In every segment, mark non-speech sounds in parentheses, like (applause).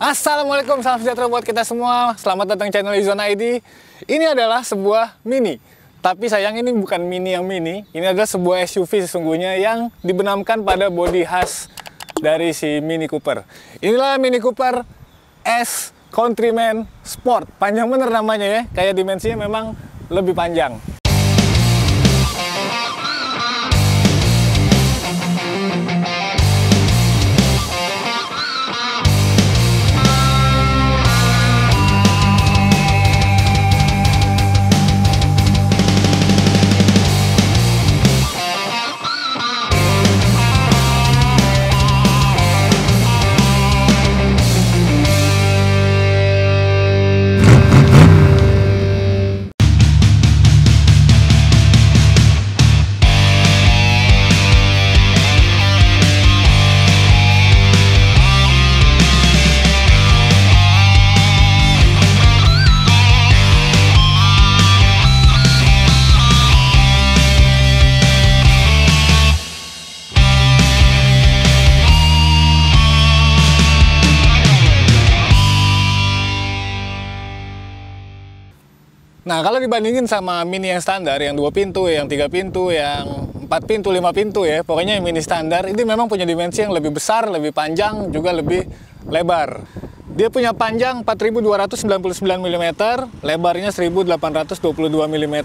Assalamualaikum, salam sejahtera buat kita semua. Selamat datang channel Izona ID. Ini adalah sebuah mini tapi sayang ini bukan mini yang mini, ini adalah sebuah SUV sesungguhnya yang dibenamkan pada bodi khas dari si Mini Cooper. Inilah Mini Cooper S Countryman Sport. Panjang bener namanya ya, kayak dimensinya memang lebih panjang. Nah kalau dibandingin sama mini yang standar, yang dua pintu, yang tiga pintu, yang empat pintu, lima pintu ya, pokoknya yang mini standar ini memang punya dimensi yang lebih besar, lebih panjang, juga lebih lebar. Dia punya panjang 4299 mm, lebarnya 1822 mm,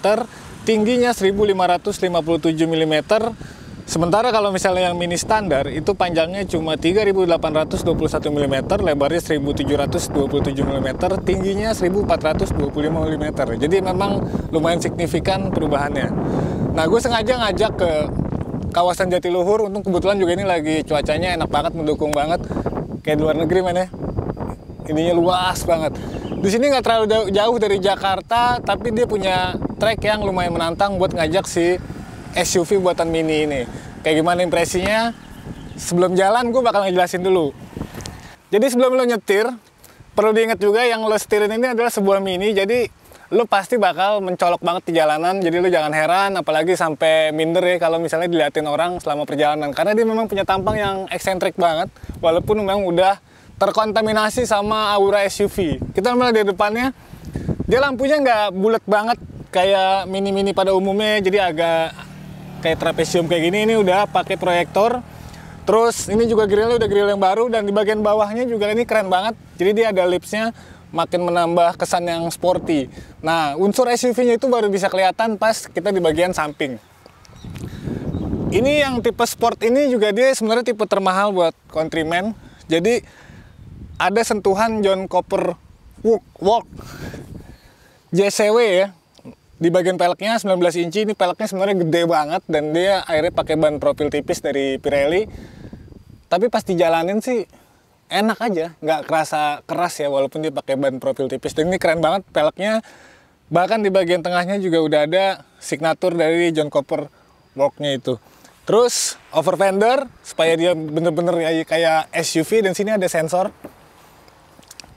tingginya 1557 mm, Sementara kalau misalnya yang mini standar itu panjangnya cuma 3821 mm, lebarnya 1727 mm, tingginya 1425 mm. Jadi memang lumayan signifikan perubahannya. Nah, gue sengaja ngajak ke kawasan Jatiluhur untuk kebetulan juga ini lagi cuacanya enak banget mendukung banget kayak di luar negeri mana ya. ininya luas banget di sini nggak terlalu jauh dari Jakarta tapi dia punya trek yang lumayan menantang buat ngajak si SUV buatan Mini ini. Kayak gimana impresinya? Sebelum jalan, gue bakal ngejelasin dulu. Jadi sebelum lo nyetir, perlu diingat juga yang lo setirin ini adalah sebuah Mini, jadi lo pasti bakal mencolok banget di jalanan, jadi lo jangan heran, apalagi sampai minder ya kalau misalnya diliatin orang selama perjalanan. Karena dia memang punya tampang yang eksentrik banget, walaupun memang udah terkontaminasi sama aura SUV. Kita mulai di depannya, dia lampunya nggak bulat banget kayak mini-mini pada umumnya, jadi agak pakai trapesium kayak gini ini udah pakai proyektor terus ini juga grillnya udah grill yang baru dan di bagian bawahnya juga ini keren banget jadi dia ada lipsnya makin menambah kesan yang sporty nah unsur SUV-nya itu baru bisa kelihatan pas kita di bagian samping ini yang tipe sport ini juga dia sebenarnya tipe termahal buat countryman jadi ada sentuhan John Cooper Walk, walk JCW ya di bagian peleknya 19 inci ini peleknya sebenarnya gede banget dan dia akhirnya pakai ban profil tipis dari Pirelli tapi pasti jalanin sih enak aja nggak kerasa keras ya walaupun dia pakai ban profil tipis dan ini keren banget peleknya bahkan di bagian tengahnya juga udah ada signatur dari John Cooper worknya itu terus over fender supaya dia bener-bener ya, kayak SUV dan sini ada sensor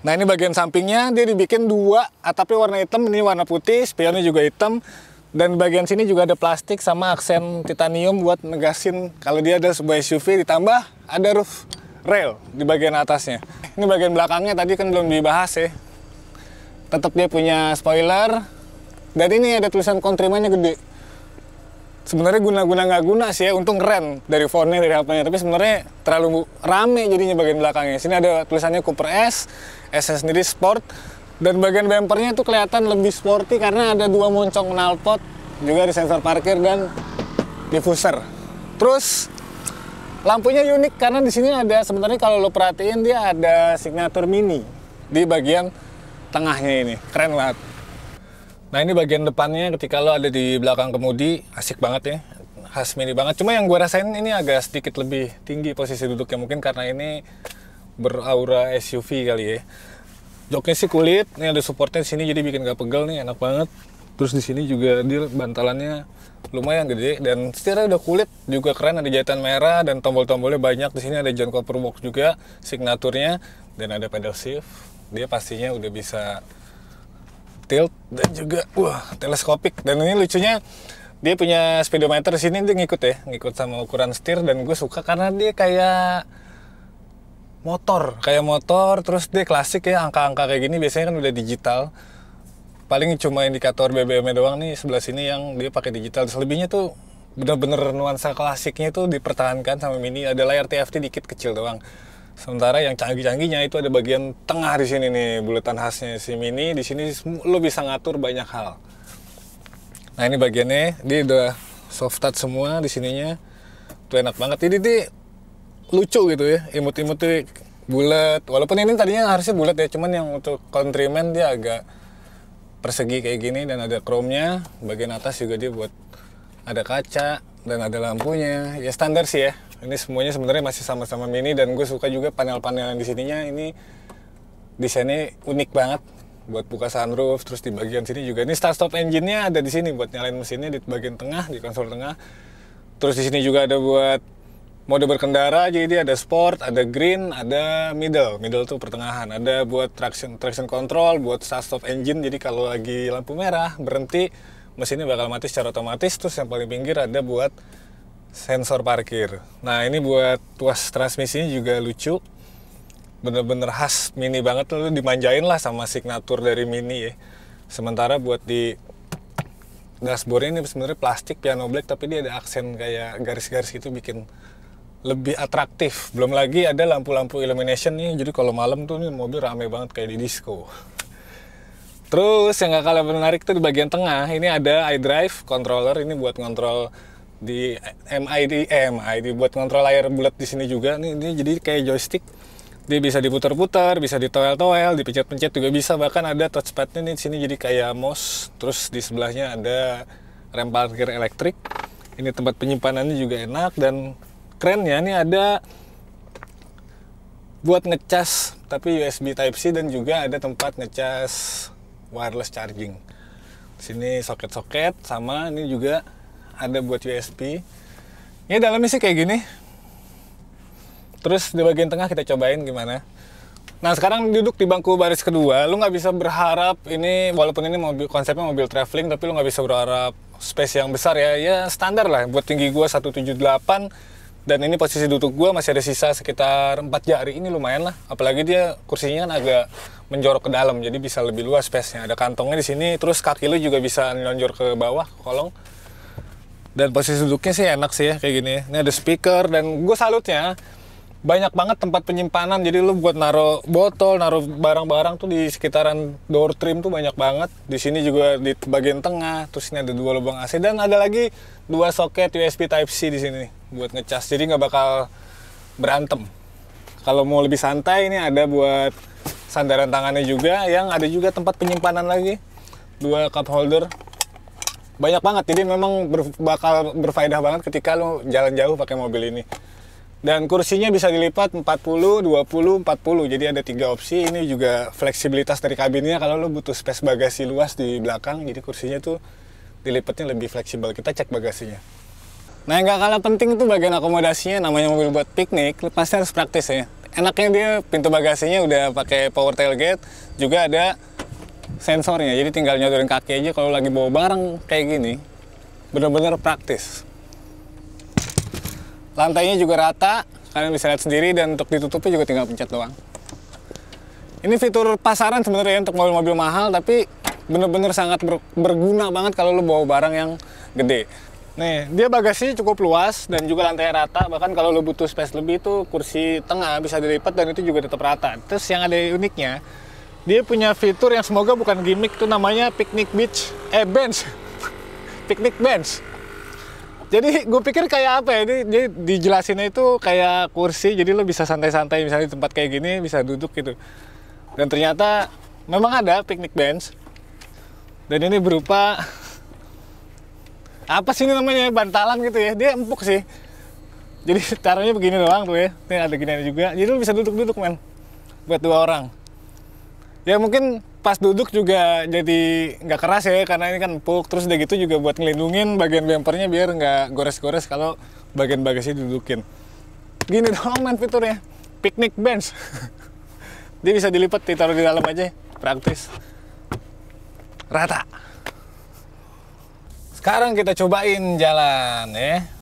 Nah ini bagian sampingnya dia dibikin dua ah, tapi warna hitam, ini warna putih, spionnya juga hitam. Dan bagian sini juga ada plastik sama aksen titanium buat negasin kalau dia ada sebuah SUV ditambah ada roof rail di bagian atasnya. Ini bagian belakangnya tadi kan belum dibahas ya. Tetap dia punya spoiler dan ini ada tulisan kontrimannya gede sebenarnya guna-guna nggak guna sih ya untung keren dari fontnya dari apanya tapi sebenarnya terlalu rame jadinya bagian belakangnya sini ada tulisannya Cooper S S sendiri sport dan bagian bumpernya itu kelihatan lebih sporty karena ada dua moncong knalpot juga di sensor parkir dan diffuser terus lampunya unik karena di sini ada sebenarnya kalau lo perhatiin dia ada signature mini di bagian tengahnya ini keren banget Nah ini bagian depannya ketika lo ada di belakang kemudi asik banget ya khas mini banget. Cuma yang gue rasain ini agak sedikit lebih tinggi posisi duduknya mungkin karena ini beraura SUV kali ya. Joknya sih kulit, ini ada supportnya di sini jadi bikin gak pegel nih enak banget. Terus di sini juga dia bantalannya lumayan gede dan setirnya udah kulit juga keren ada jahitan merah dan tombol-tombolnya banyak di sini ada John Cooper box juga signaturnya dan ada pedal shift. Dia pastinya udah bisa tilt dan juga wah teleskopik dan ini lucunya dia punya speedometer sini dia ngikut ya ngikut sama ukuran setir dan gue suka karena dia kayak motor kayak motor terus dia klasik ya angka-angka kayak gini biasanya kan udah digital paling cuma indikator BBM doang nih sebelah sini yang dia pakai digital selebihnya tuh bener-bener nuansa klasiknya tuh dipertahankan sama mini ada layar TFT dikit kecil doang Sementara yang canggih-canggihnya itu ada bagian tengah di sini nih, buletan khasnya si Mini. Di sini lo bisa ngatur banyak hal. Nah ini bagiannya, dia udah soft touch semua di sininya. Itu enak banget. Ini di lucu gitu ya, imut-imut bulat. Walaupun ini tadinya harusnya bulat ya, cuman yang untuk countryman dia agak persegi kayak gini dan ada chrome-nya. Bagian atas juga dia buat ada kaca dan ada lampunya. Ya standar sih ya, ini semuanya sebenarnya masih sama-sama mini dan gue suka juga panel-panel yang di sininya ini desainnya unik banget buat buka sunroof terus di bagian sini juga ini start stop engine-nya ada di sini buat nyalain mesinnya di bagian tengah di konsol tengah terus di sini juga ada buat mode berkendara jadi ada sport ada green ada middle middle tuh pertengahan ada buat traction traction control buat start stop engine jadi kalau lagi lampu merah berhenti mesinnya bakal mati secara otomatis terus yang paling pinggir ada buat sensor parkir. Nah ini buat tuas transmisinya juga lucu, bener-bener khas mini banget lalu dimanjain lah sama signatur dari mini ya. Sementara buat di dashboard ini sebenarnya plastik piano black tapi dia ada aksen kayak garis-garis gitu bikin lebih atraktif. Belum lagi ada lampu-lampu illumination nih, jadi kalau malam tuh nih mobil rame banget kayak di disco. Terus yang gak kalah menarik tuh di bagian tengah, ini ada iDrive controller, ini buat ngontrol di MID, eh, MID buat kontrol layar bulat di sini juga nih ini jadi kayak joystick dia bisa diputar-putar, bisa ditoel-toel, dipencet-pencet juga bisa. Bahkan ada touchpadnya nih di sini jadi kayak mouse. Terus di sebelahnya ada rem parkir elektrik. Ini tempat penyimpanannya juga enak dan kerennya ini ada buat ngecas tapi USB Type C dan juga ada tempat ngecas wireless charging. sini soket-soket sama ini juga ada buat USB Ini ya, dalamnya sih kayak gini terus di bagian tengah kita cobain gimana nah sekarang duduk di bangku baris kedua lu nggak bisa berharap ini walaupun ini mobil konsepnya mobil traveling tapi lu nggak bisa berharap space yang besar ya ya standar lah buat tinggi gua 178 dan ini posisi duduk gua masih ada sisa sekitar 4 jari ini lumayan lah apalagi dia kursinya kan agak menjorok ke dalam jadi bisa lebih luas space-nya ada kantongnya di sini terus kaki lu juga bisa nonjor ke bawah kolong dan posisi duduknya sih enak sih ya kayak gini ini ada speaker dan gue salutnya banyak banget tempat penyimpanan jadi lu buat naruh botol naruh barang-barang tuh di sekitaran door trim tuh banyak banget di sini juga di bagian tengah terus ini ada dua lubang AC dan ada lagi dua soket USB Type C di sini buat ngecas jadi nggak bakal berantem kalau mau lebih santai ini ada buat sandaran tangannya juga yang ada juga tempat penyimpanan lagi dua cup holder banyak banget jadi memang ber, bakal berfaedah banget ketika lo jalan jauh pakai mobil ini dan kursinya bisa dilipat 40, 20, 40 jadi ada tiga opsi ini juga fleksibilitas dari kabinnya kalau lo butuh space bagasi luas di belakang jadi kursinya tuh dilipatnya lebih fleksibel kita cek bagasinya nah yang gak kalah penting tuh bagian akomodasinya namanya mobil buat piknik pasti harus praktis ya enaknya dia pintu bagasinya udah pakai power tailgate juga ada sensornya jadi tinggal nyodorin kaki aja kalau lagi bawa barang kayak gini bener-bener praktis lantainya juga rata kalian bisa lihat sendiri dan untuk ditutupnya juga tinggal pencet doang ini fitur pasaran sebenarnya untuk mobil-mobil mahal tapi bener-bener sangat ber berguna banget kalau lo bawa barang yang gede nih dia bagasi cukup luas dan juga lantai rata bahkan kalau lo butuh space lebih itu kursi tengah bisa dilipat dan itu juga tetap rata terus yang ada uniknya dia punya fitur yang semoga bukan gimmick itu namanya picnic beach eh bench (laughs) picnic bench jadi gue pikir kayak apa ya jadi, dijelasinnya itu kayak kursi jadi lo bisa santai-santai misalnya di tempat kayak gini bisa duduk gitu dan ternyata memang ada picnic bench dan ini berupa (laughs) apa sih ini namanya bantalan gitu ya dia empuk sih jadi taruhnya begini doang tuh ya ini ada gini juga jadi lo bisa duduk-duduk men buat dua orang ya mungkin pas duduk juga jadi nggak keras ya karena ini kan empuk terus udah gitu juga buat ngelindungin bagian bempernya biar nggak gores-gores kalau bagian bagasi dudukin gini (laughs) dong main fiturnya piknik bench (laughs) dia bisa dilipat ditaruh di dalam aja praktis rata sekarang kita cobain jalan ya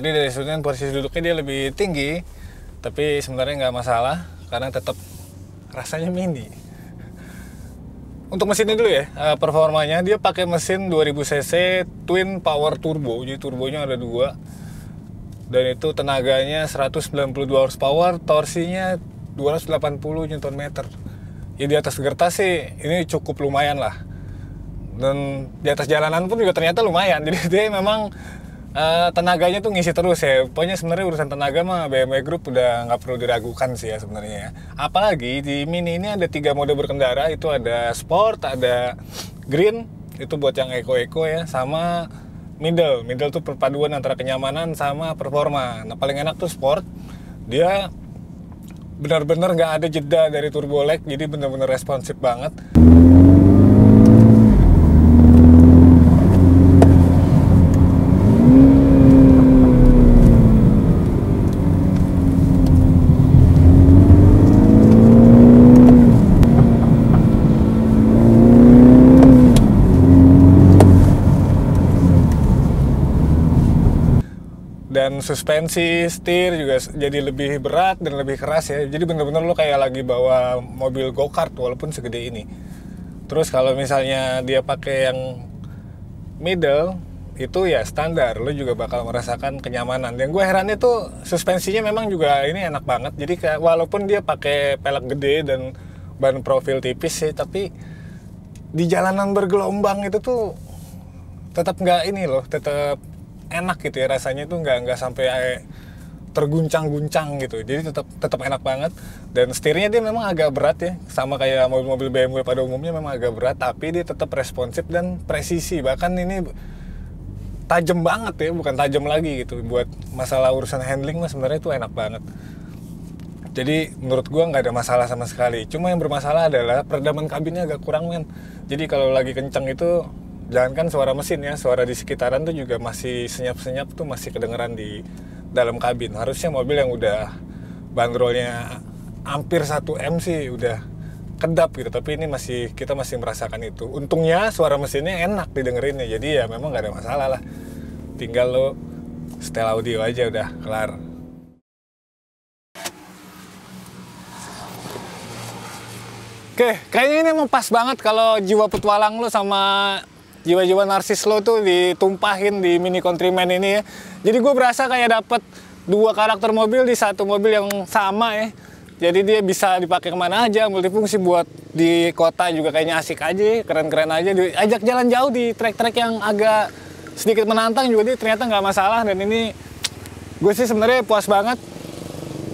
tadi dari sudutnya posisi duduknya dia lebih tinggi tapi sebenarnya nggak masalah karena tetap rasanya mini untuk mesinnya dulu ya eh, performanya dia pakai mesin 2000 cc twin power turbo jadi turbonya ada dua dan itu tenaganya 192 horsepower torsinya 280 Nm ya di atas gerta sih ini cukup lumayan lah dan di atas jalanan pun juga ternyata lumayan (laughs) jadi dia memang Uh, tenaganya tuh ngisi terus ya. Pokoknya sebenarnya urusan tenaga mah BMW Group udah nggak perlu diragukan sih ya sebenarnya. Ya. Apalagi di Mini ini ada tiga mode berkendara. Itu ada Sport, ada Green, itu buat yang eco-eco ya, sama Middle. Middle tuh perpaduan antara kenyamanan sama performa. Nah paling enak tuh Sport. Dia benar-benar nggak ada jeda dari turbo lag, jadi benar-benar responsif banget. dan suspensi setir juga jadi lebih berat dan lebih keras ya jadi bener-bener lo kayak lagi bawa mobil go kart walaupun segede ini terus kalau misalnya dia pakai yang middle itu ya standar lo juga bakal merasakan kenyamanan yang gue heran itu suspensinya memang juga ini enak banget jadi walaupun dia pakai pelek gede dan ban profil tipis sih tapi di jalanan bergelombang itu tuh tetap nggak ini loh tetap enak gitu ya rasanya itu nggak nggak sampai eh, terguncang-guncang gitu jadi tetap tetap enak banget dan setirnya dia memang agak berat ya sama kayak mobil-mobil BMW pada umumnya memang agak berat tapi dia tetap responsif dan presisi bahkan ini tajam banget ya bukan tajam lagi gitu buat masalah urusan handling mah sebenarnya itu enak banget jadi menurut gua nggak ada masalah sama sekali cuma yang bermasalah adalah peredaman kabinnya agak kurang men jadi kalau lagi kencang itu jangankan suara mesin ya suara di sekitaran tuh juga masih senyap-senyap tuh masih kedengeran di dalam kabin harusnya mobil yang udah bandrolnya hampir 1 m sih udah kedap gitu tapi ini masih kita masih merasakan itu untungnya suara mesinnya enak didengerinnya jadi ya memang gak ada masalah lah tinggal lo setel audio aja udah kelar Oke, kayaknya ini emang pas banget kalau jiwa petualang lo sama jiwa-jiwa narsis lo tuh ditumpahin di mini countryman ini ya. Jadi gue berasa kayak dapet dua karakter mobil di satu mobil yang sama ya. Jadi dia bisa dipakai kemana aja, multifungsi buat di kota juga kayaknya asik aja, ya, keren-keren aja. Ajak jalan jauh di trek-trek yang agak sedikit menantang juga dia ternyata nggak masalah dan ini gue sih sebenarnya puas banget.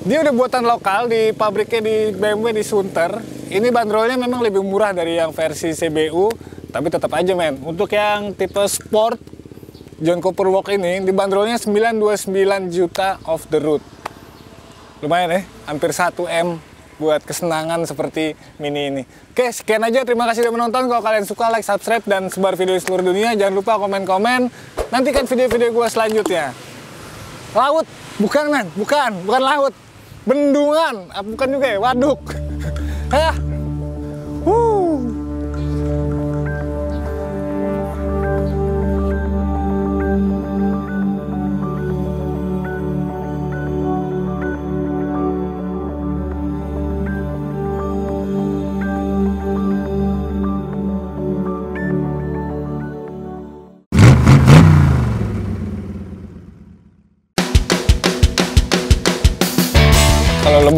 Dia udah buatan lokal di pabriknya di BMW di Sunter. Ini bandrolnya memang lebih murah dari yang versi CBU tapi tetap aja men untuk yang tipe sport John Cooper Walk ini dibanderolnya 929 juta off the road lumayan ya hampir 1 M buat kesenangan seperti mini ini. Oke, sekian aja. Terima kasih sudah menonton. Kalau kalian suka, like, subscribe, dan sebar video di seluruh dunia. Jangan lupa komen-komen. Nantikan video-video gue selanjutnya. Laut. Bukan, men. Bukan. Bukan laut. Bendungan. Ah, bukan juga ya. Waduk. (laughs) Hah?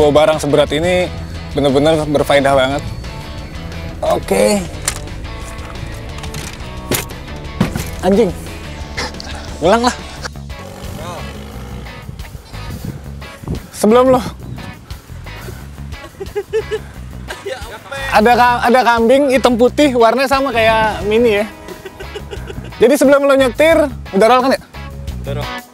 bawa barang seberat ini benar-benar berfaedah banget. Oke. Okay. Anjing. Ulang lah. Sebelum lo. Ada ada kambing hitam putih warnanya sama kayak mini ya. Jadi sebelum lo nyetir, udah roll kan ya?